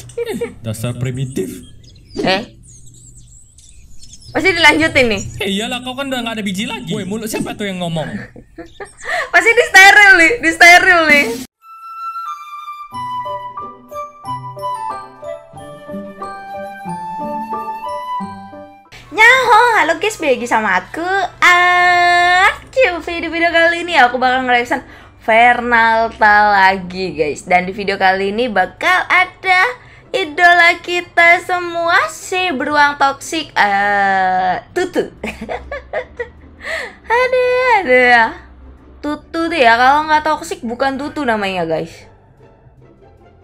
dasar primitif. Eh? Pasti dilanjutin nih. Eh, iyalah kau kan udah gak ada biji lagi. Woi, mulut siapa tuh yang ngomong? Pasti di steril nih, di steril nih. Nyaho, halo guys, bagi sama aku. Aku ah, di video kali ini aku bakal ngeresan Fernalta lagi guys Dan di video kali ini bakal ada idola kita semua si beruang toksik uh, tutu Ada, ya tutu tuh ya kalau nggak toksik bukan tutu namanya guys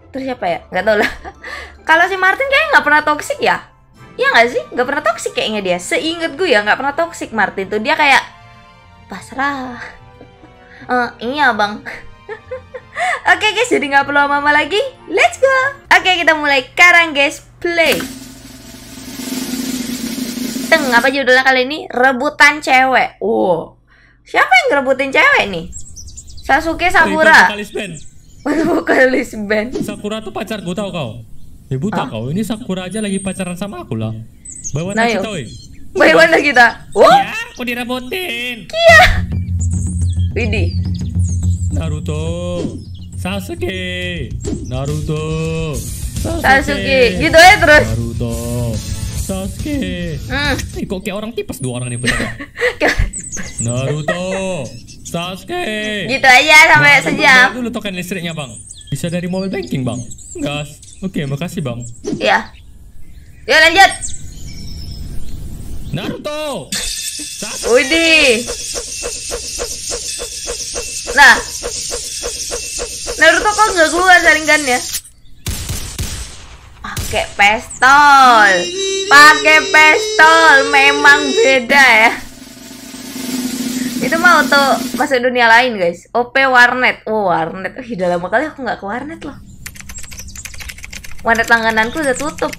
terus siapa ya nggak tahu lah kalau si Martin kayaknya nggak pernah toksik ya Ya nggak sih nggak pernah toksik kayaknya dia seinget gue ya nggak pernah toksik Martin tuh dia kayak pasrah uh, iya bang Oke okay guys, jadi nggak perlu lama-lama lagi. Let's go! Oke, kita mulai sekarang guys. Play. Teng, apa judulnya kali ini? Rebutan cewek. Wow. Siapa yang ngerebutin cewek nih? Sasuke Sakura. Waduh, vokalis band. Sakura tuh pacar gue tau kau. Ya buta ah? kau, ini Sakura aja lagi pacaran sama aku lah. Bawa nah, kita, woi. Eh? Bawa kita. Wah, iya, aku direbutin. Kia. Widih. Naruto. Sasuke, Naruto, Sasuke, Sasuke. gitu ya terus. Naruto, Sasuke. Hmm. Eh, kok kayak orang tipes dua orang ini benar. Naruto, Sasuke. Gitu aja sampai nah, sejam. Dulu token listriknya bang. Bisa dari mobile banking bang. Gas. Oke, okay, makasih bang. Iya. Ya lanjut. Naruto. Sasuke. Udi. Nah, Kenapa kok nggak keluar saringannya? Pakai pistol. Pakai pistol memang beda ya. Itu mah untuk masuk dunia lain, guys. OP warnet. Oh, warnet. Wih, udah lama kali aku nggak ke warnet loh. Warnet langgananku udah tutup.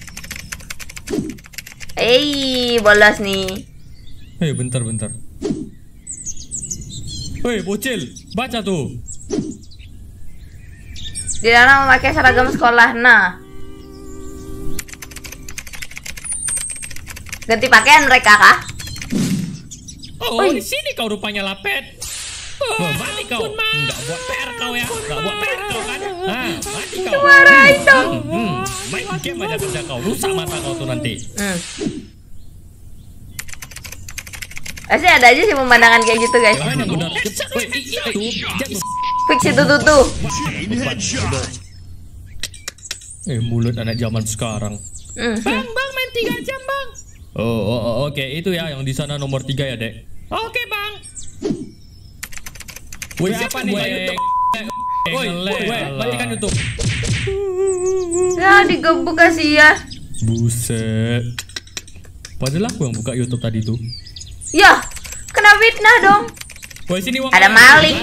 Eh, bolos nih. Hei, bentar, bentar. Hei, bocil, baca tuh. Dilarang memakai seragam sekolah. Nah. Ganti pakaian mereka kah? Oh, di sini kau rupanya lapet. Oh, mati kau. Enggak buat PR kau ya. Enggak buat PR kau kan. Nah, mati kau. Suara itu. Hmm, hmm, Main game aja kerja kau. Rusak mata kau tuh nanti. Hmm. Pasti ada aja sih pemandangan kayak gitu guys. Fix itu tuh tuh. Eh mulut anak zaman sekarang. Hmm. Bang bang main tiga jam bang. Oh, oh, oh oke okay. itu ya yang di sana nomor tiga ya dek. Oke okay, bang. Woi apa nih? Eh, woi, woi, Balikan YouTube. Ya digebuk kasih ya. Buset. Padahal aku yang buka YouTube tadi tuh. Ya, kena fitnah dong. Boy, sini, wang Ada maling.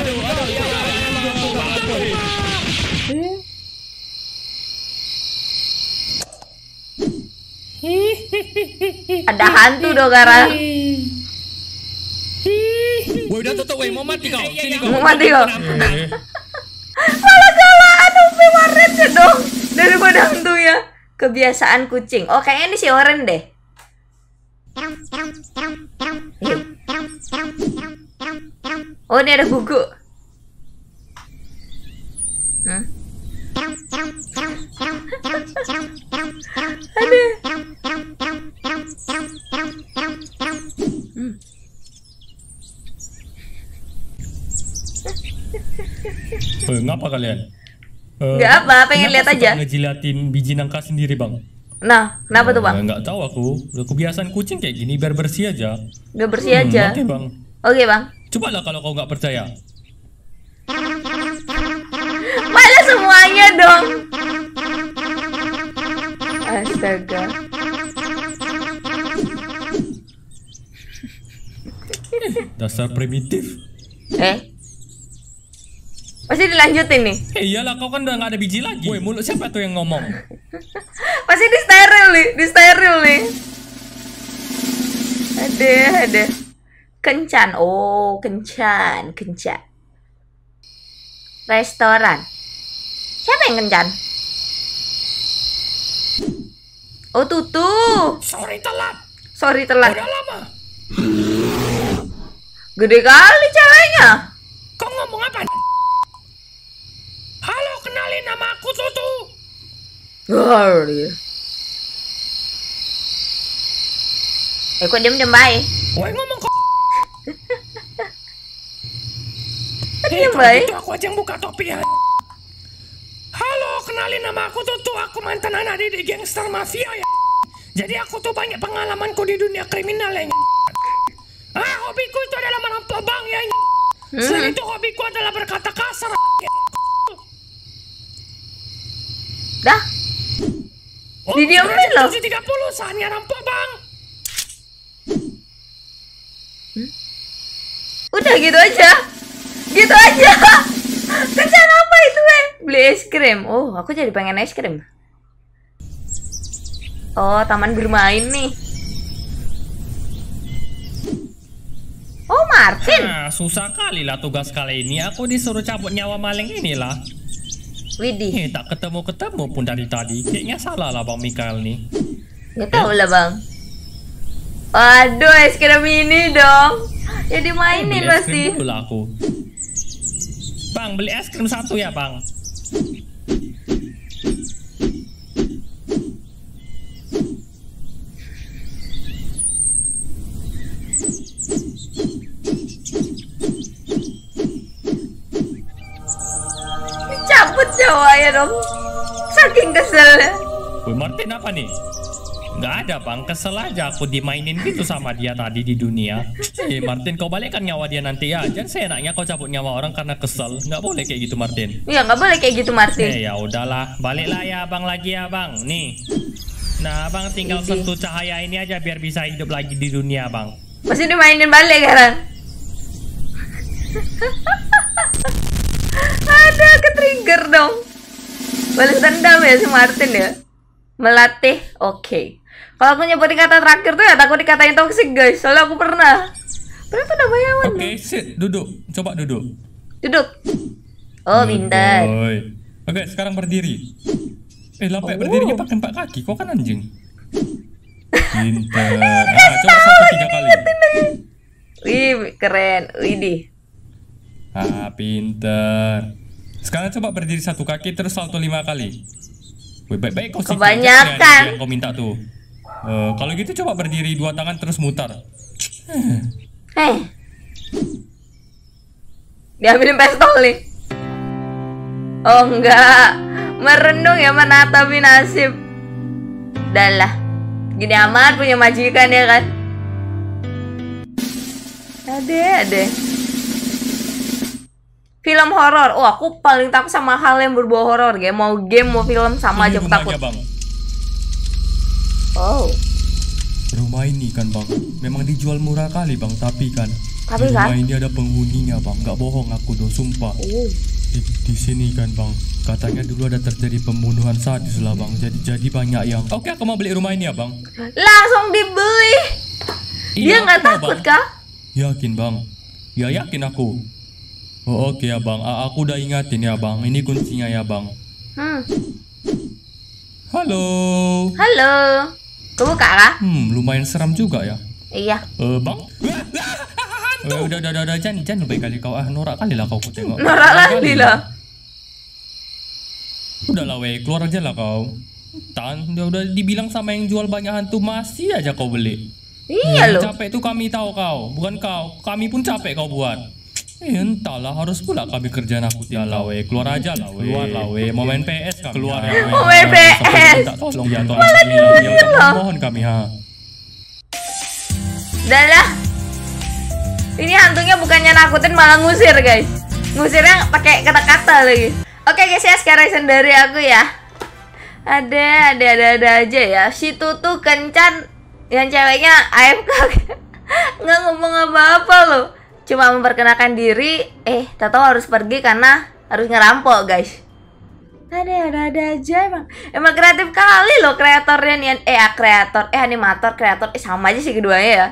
Ada hantu dong Gara. Woi udah tutup woi mau mati kau. Sini kau. Mau mati kau. Malah galaan UP warnet dong daripada ya Kebiasaan kucing. Oh kayaknya ini si Oren deh. Iya. Oh ini ada buku. Hah? Hmm. Eh, ngapa kalian? Uh, eh, Gak apa, pengen lihat aja. Ngejilatin biji nangka sendiri bang. Nah, kenapa nah, tuh bang? Enggak eh, tahu aku. Udah kebiasaan kucing kayak gini, biar bersih aja. Biar bersih hmm, aja. Oke okay, bang. Oke okay, bang. Coba lah kalau kau nggak percaya. Mana semuanya dong? Astaga. Eh, dasar primitif. Eh, Pasti dilanjutin nih. Eh, iyalah kau kan udah gak ada biji lagi. Woi, mulut siapa tuh yang ngomong? Pasti di steril nih, di steril nih. Ada, ada. Kencan. Oh, kencan, kencan. Restoran. Siapa yang kencan? Oh, Tutu. Sorry telat. Sorry telat. Udah lama. Gede kali ceweknya. Glory. Eh, kok diam diam baik? Gue ngomong kok. Hei, diem baik? Itu aku aja yang buka topi ya. Halo, kenalin nama aku tuh Aku mantan anak di gangster mafia ya. Jadi aku tuh banyak pengalamanku di dunia kriminal ya. ya. Ah, hobiku itu adalah merampok bank ya. ya. Hmm. Selain itu hobiku adalah berkata kasar. Ya, Dah, Oh, diamin loh. puluh, saatnya rampok, Bang. Hmm? Udah gitu aja. Gitu aja. Kerjaan apa itu, eh? Beli es krim. Oh, aku jadi pengen es krim. Oh, taman bermain nih. Oh, Martin. Nah, susah kali lah tugas kali ini. Aku disuruh cabut nyawa maling inilah. Widih. Eh, tak ketemu-ketemu pun dari tadi. Kayaknya salah lah Bang Mikael nih. Ya tahu lah Bang. Waduh, es krim ini dong. Ya dimainin pasti. Beli es krim dulu aku. Bang, beli es krim satu ya, Bang. Jawa ya dong saking keselnya Bu Martin apa nih Gak ada bang, kesel aja aku dimainin gitu sama dia tadi di dunia Eh Martin kau balikkan nyawa dia nanti ya Jangan seenaknya kau cabut nyawa orang karena kesel Gak boleh kayak gitu Martin Iya gak boleh kayak gitu Martin Eh ya udahlah, baliklah ya bang lagi ya bang Nih Nah bang tinggal sentuh cahaya ini aja biar bisa hidup lagi di dunia bang Masih dimainin balik kan trigger dong balas dendam ya si Martin ya melatih oke okay. kalau aku nyebutin kata terakhir tuh ya takut dikatain toxic guys soalnya aku pernah pernah tuh namanya oke okay, sit duduk coba duduk duduk oh pintar oke okay, sekarang berdiri eh lapek oh. berdirinya pakai empat kaki kok kan anjing pintar ah, coba satu tiga kali wih keren di ah pintar sekarang coba berdiri satu kaki terus salto lima kali. Baik-baik kau Kebanyakan. Yang kau minta tuh. Uh, kalau gitu coba berdiri dua tangan terus mutar. Hei. Eh. Diambilin pistol nih. Oh enggak, merenung ya menatapi nasib. Dahlah. lah, gini amat punya majikan ya kan. Ade, ade film horor. Oh, aku paling takut sama hal yang berbau horor, kayak mau game mau film sama aja aku takut. Bang. Oh. Rumah ini kan bang, memang dijual murah kali bang, tapi kan. Tapi di rumah kan? ini ada penghuninya bang, nggak bohong aku dong, sumpah. Oh. Di, di sini kan bang, katanya dulu ada terjadi pembunuhan sadis lah bang, jadi jadi banyak yang. Oke okay, aku mau beli rumah ini ya bang. Langsung dibeli. Iya, Dia nggak takut kak? Yakin bang, ya yakin aku. Oh, Oke okay, ya bang, A aku udah ingatin ya bang. Ini kuncinya ya bang. Hmm. Halo. Halo. buka lah. Hmm, lumayan seram juga ya. Iya. Eh uh, bang. Uh, udah, udah, udah, udah, jangan, jangan lebih kali kau ah norak kali lah kau ku tengok. Norak kali lah. Udah lah, weh, keluar aja lah kau. Tan, udah, udah dibilang sama yang jual banyak hantu masih aja kau beli. Iya hmm, loh. Capek tuh kami tahu kau, bukan kau. Kami pun capek kau buat. Entahlah, harus pula kami kerja anak putih lah we. Keluar aja lah we. Keluar lah we. Mau main PS kami. Keluar ya. Mau main nah, PS. tolong ya tolong. Malah diusir loh. Mohon kami ha. Dah lah. Ini hantunya bukannya nakutin malah ngusir guys. Ngusirnya pakai kata-kata lagi. Oke guys ya sekarang sendiri aku ya. Ada ada ada ada aja ya. Si Tutu kencan yang ceweknya AFK nggak ngomong apa-apa loh cuma memperkenalkan diri eh tato harus pergi karena harus ngerampok guys ada ada ada aja emang emang kreatif kali loh kreatornya nih eh ah, kreator eh animator kreator eh sama aja sih keduanya ya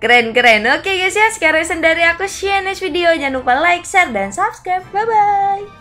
keren keren oke guys ya sekian dari aku share video jangan lupa like share dan subscribe bye bye